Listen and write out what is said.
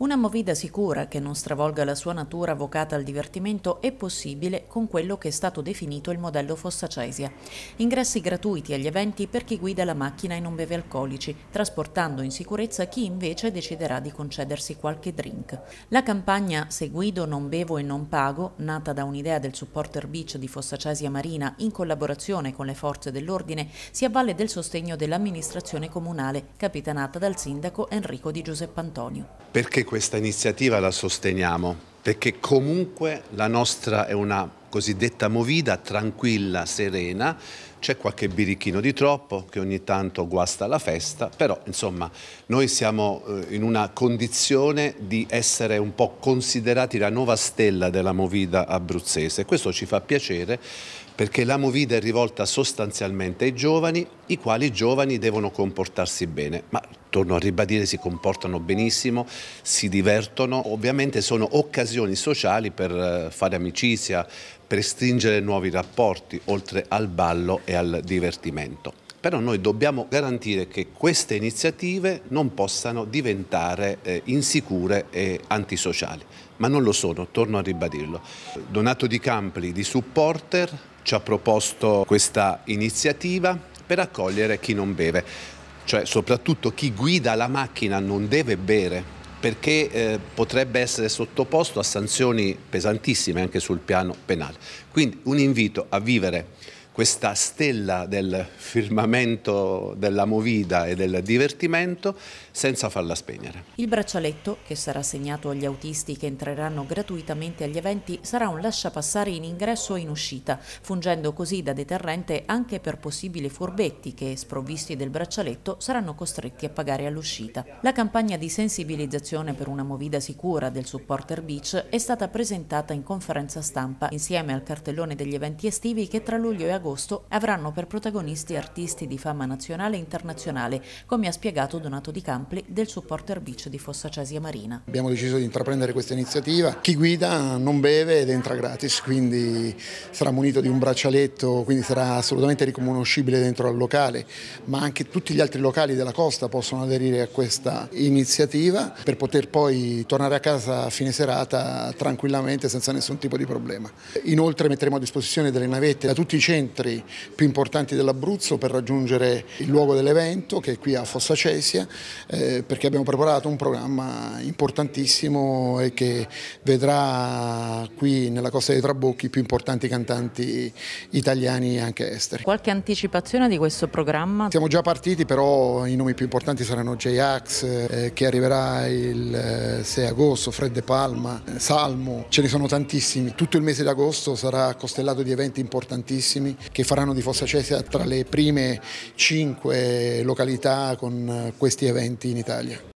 Una movida sicura che non stravolga la sua natura vocata al divertimento è possibile con quello che è stato definito il modello Fossacesia. Ingressi gratuiti agli eventi per chi guida la macchina e non beve alcolici, trasportando in sicurezza chi invece deciderà di concedersi qualche drink. La campagna Se guido, non bevo e non pago, nata da un'idea del supporter beach di Fossacesia Marina in collaborazione con le forze dell'ordine, si avvale del sostegno dell'amministrazione comunale, capitanata dal sindaco Enrico di Giuseppe Antonio. Perché questa iniziativa la sosteniamo? Perché comunque la nostra è una cosiddetta movida tranquilla, serena, c'è qualche birichino di troppo che ogni tanto guasta la festa, però insomma noi siamo eh, in una condizione di essere un po' considerati la nuova stella della movida abruzzese. Questo ci fa piacere perché la movida è rivolta sostanzialmente ai giovani, i quali giovani devono comportarsi bene, ma torno a ribadire si comportano benissimo, si divertono, ovviamente sono occasioni sociali per eh, fare amicizia, per stringere nuovi rapporti, oltre al ballo e al divertimento. Però noi dobbiamo garantire che queste iniziative non possano diventare eh, insicure e antisociali, ma non lo sono, torno a ribadirlo. Donato Di Campli di Supporter ci ha proposto questa iniziativa per accogliere chi non beve, cioè soprattutto chi guida la macchina non deve bere perché eh, potrebbe essere sottoposto a sanzioni pesantissime anche sul piano penale. Quindi un invito a vivere questa stella del firmamento della movida e del divertimento senza farla spegnere. Il braccialetto, che sarà segnato agli autisti che entreranno gratuitamente agli eventi, sarà un lasciapassare in ingresso e in uscita, fungendo così da deterrente anche per possibili furbetti che, sprovvisti del braccialetto, saranno costretti a pagare all'uscita. La campagna di sensibilizzazione per una movida sicura del supporter beach è stata presentata in conferenza stampa insieme al cartellone degli eventi estivi che tra luglio e agosto agosto avranno per protagonisti artisti di fama nazionale e internazionale, come ha spiegato Donato Di Campli del supporter beach di Fossa Cesia Marina. Abbiamo deciso di intraprendere questa iniziativa, chi guida non beve ed entra gratis, quindi sarà munito di un braccialetto, quindi sarà assolutamente riconoscibile dentro al locale, ma anche tutti gli altri locali della costa possono aderire a questa iniziativa per poter poi tornare a casa a fine serata tranquillamente senza nessun tipo di problema. Inoltre metteremo a disposizione delle navette da tutti i centri centri più importanti dell'Abruzzo per raggiungere il luogo dell'evento che è qui a Fossa Cesia eh, perché abbiamo preparato un programma importantissimo e che vedrà qui nella Costa dei Trabocchi i più importanti cantanti italiani e anche esteri. Qualche anticipazione di questo programma? Siamo già partiti però i nomi più importanti saranno J-Ax eh, che arriverà il 6 eh, agosto, Fred De Palma, Salmo, ce ne sono tantissimi. Tutto il mese d'agosto sarà costellato di eventi importantissimi che faranno di Fossa Cesia tra le prime cinque località con eh, questi eventi in Italia.